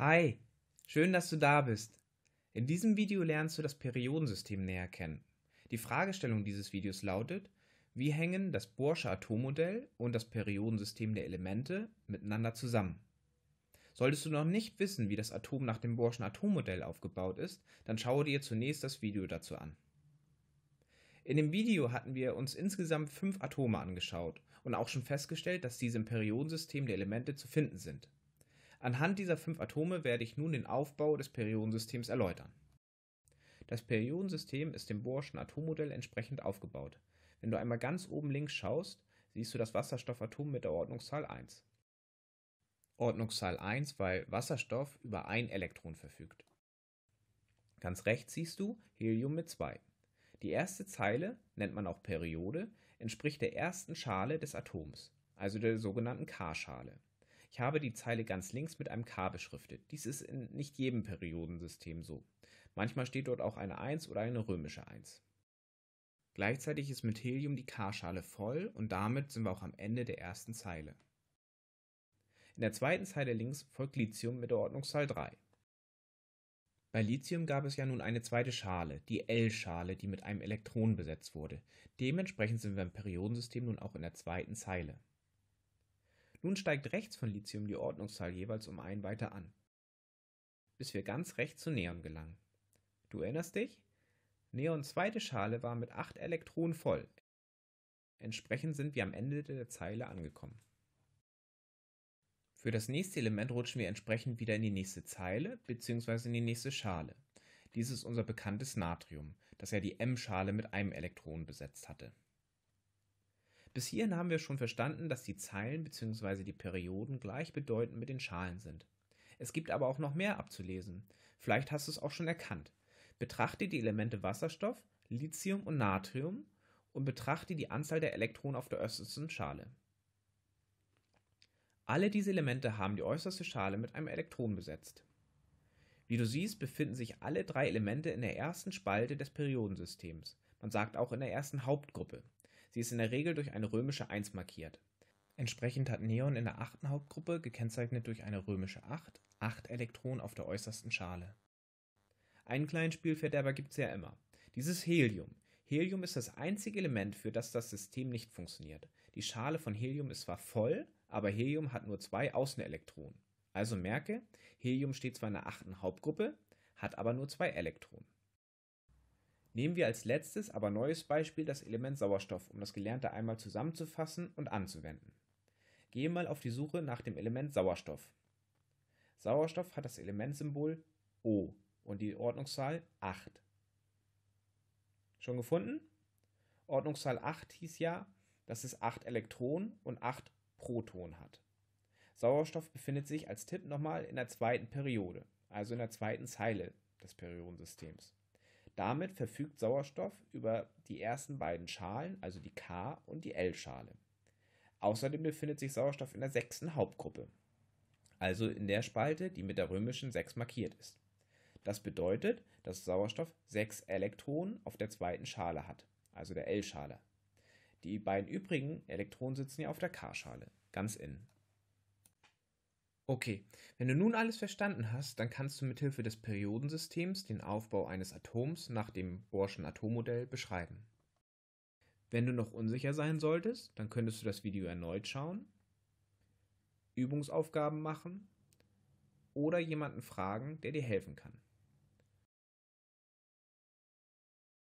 Hi, schön, dass du da bist. In diesem Video lernst du das Periodensystem näher kennen. Die Fragestellung dieses Videos lautet, wie hängen das Bohrsche Atommodell und das Periodensystem der Elemente miteinander zusammen? Solltest du noch nicht wissen, wie das Atom nach dem Bohrschen Atommodell aufgebaut ist, dann schaue dir zunächst das Video dazu an. In dem Video hatten wir uns insgesamt fünf Atome angeschaut und auch schon festgestellt, dass diese im Periodensystem der Elemente zu finden sind. Anhand dieser fünf Atome werde ich nun den Aufbau des Periodensystems erläutern. Das Periodensystem ist dem Bohrschen Atommodell entsprechend aufgebaut. Wenn du einmal ganz oben links schaust, siehst du das Wasserstoffatom mit der Ordnungszahl 1. Ordnungszahl 1, weil Wasserstoff über ein Elektron verfügt. Ganz rechts siehst du Helium mit 2. Die erste Zeile, nennt man auch Periode, entspricht der ersten Schale des Atoms, also der sogenannten K-Schale. Ich habe die Zeile ganz links mit einem K beschriftet. Dies ist in nicht jedem Periodensystem so. Manchmal steht dort auch eine 1 oder eine römische 1. Gleichzeitig ist mit Helium die K-Schale voll und damit sind wir auch am Ende der ersten Zeile. In der zweiten Zeile links folgt Lithium mit der Ordnungszahl 3. Bei Lithium gab es ja nun eine zweite Schale, die L-Schale, die mit einem Elektron besetzt wurde. Dementsprechend sind wir im Periodensystem nun auch in der zweiten Zeile. Nun steigt rechts von Lithium die Ordnungszahl jeweils um einen weiter an, bis wir ganz rechts zu Neon gelangen. Du erinnerst dich? Neons zweite Schale war mit acht Elektronen voll. Entsprechend sind wir am Ende der Zeile angekommen. Für das nächste Element rutschen wir entsprechend wieder in die nächste Zeile bzw. in die nächste Schale. Dies ist unser bekanntes Natrium, das ja die M-Schale mit einem Elektron besetzt hatte. Bis hierhin haben wir schon verstanden, dass die Zeilen bzw. die Perioden gleichbedeutend mit den Schalen sind. Es gibt aber auch noch mehr abzulesen. Vielleicht hast du es auch schon erkannt. Betrachte die Elemente Wasserstoff, Lithium und Natrium und betrachte die Anzahl der Elektronen auf der äußersten Schale. Alle diese Elemente haben die äußerste Schale mit einem Elektron besetzt. Wie du siehst, befinden sich alle drei Elemente in der ersten Spalte des Periodensystems. Man sagt auch in der ersten Hauptgruppe. Sie ist in der Regel durch eine römische 1 markiert. Entsprechend hat Neon in der achten Hauptgruppe, gekennzeichnet durch eine römische 8, 8 Elektronen auf der äußersten Schale. Einen kleinen Spielverderber gibt es ja immer. Dieses Helium. Helium ist das einzige Element, für das das System nicht funktioniert. Die Schale von Helium ist zwar voll, aber Helium hat nur zwei Außenelektronen. Also merke, Helium steht zwar in der achten Hauptgruppe, hat aber nur zwei Elektronen. Nehmen wir als letztes, aber neues Beispiel das Element Sauerstoff, um das Gelernte einmal zusammenzufassen und anzuwenden. Gehe mal auf die Suche nach dem Element Sauerstoff. Sauerstoff hat das Elementsymbol O und die Ordnungszahl 8. Schon gefunden? Ordnungszahl 8 hieß ja, dass es 8 Elektronen und 8 Protonen hat. Sauerstoff befindet sich als Tipp nochmal in der zweiten Periode, also in der zweiten Zeile des Periodensystems. Damit verfügt Sauerstoff über die ersten beiden Schalen, also die K- und die L-Schale. Außerdem befindet sich Sauerstoff in der sechsten Hauptgruppe, also in der Spalte, die mit der römischen 6 markiert ist. Das bedeutet, dass Sauerstoff sechs Elektronen auf der zweiten Schale hat, also der L-Schale. Die beiden übrigen Elektronen sitzen ja auf der K-Schale, ganz innen. Okay, wenn du nun alles verstanden hast, dann kannst du mithilfe des Periodensystems den Aufbau eines Atoms nach dem Bohrschen Atommodell beschreiben. Wenn du noch unsicher sein solltest, dann könntest du das Video erneut schauen, Übungsaufgaben machen oder jemanden fragen, der dir helfen kann.